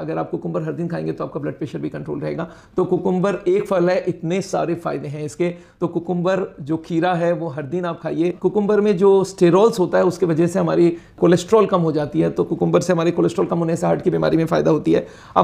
अगर आप कुकुम्बर हर दिन खाएंगे तो आपका ब्लड प्रेशर भी कंट्रोल रहेगा तो कुकुम्बर एक फल है इतने सारे फायदे हैं इसके तो कुकुम्बर जो खीरा है वो हर दिन आप खाइए कुकुम्बर में जो स्टेरॉल्स होता है उसके वजह से हमारी कोलेस्ट्रॉल कम हो जाती है तो कुकुम्बर से हमारे कोलेस्ट्रॉल कम होने से हार्ट की बीमारी में फ़ायदा होती है